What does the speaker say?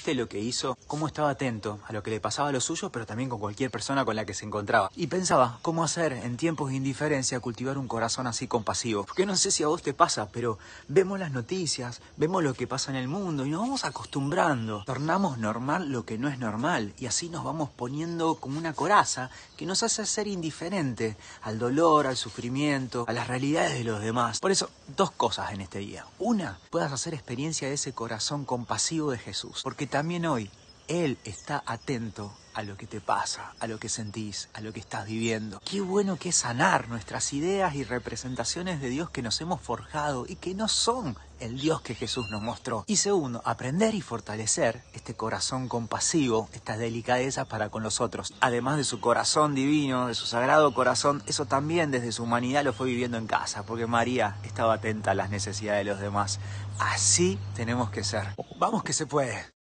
¿Viste lo que hizo? Cómo estaba atento a lo que le pasaba a los suyos, pero también con cualquier persona con la que se encontraba. Y pensaba, ¿cómo hacer en tiempos de indiferencia cultivar un corazón así compasivo? Porque no sé si a vos te pasa, pero vemos las noticias, vemos lo que pasa en el mundo y nos vamos acostumbrando. Tornamos normal lo que no es normal y así nos vamos poniendo como una coraza que nos hace ser indiferente al dolor, al sufrimiento, a las realidades de los demás. Por eso, dos cosas en este día. Una, puedas hacer experiencia de ese corazón compasivo de Jesús. Porque también hoy Él está atento a lo que te pasa, a lo que sentís, a lo que estás viviendo. Qué bueno que es sanar nuestras ideas y representaciones de Dios que nos hemos forjado y que no son el Dios que Jesús nos mostró. Y segundo, aprender y fortalecer este corazón compasivo, estas delicadezas para con los otros. Además de su corazón divino, de su sagrado corazón, eso también desde su humanidad lo fue viviendo en casa, porque María estaba atenta a las necesidades de los demás. Así tenemos que ser. Vamos que se puede.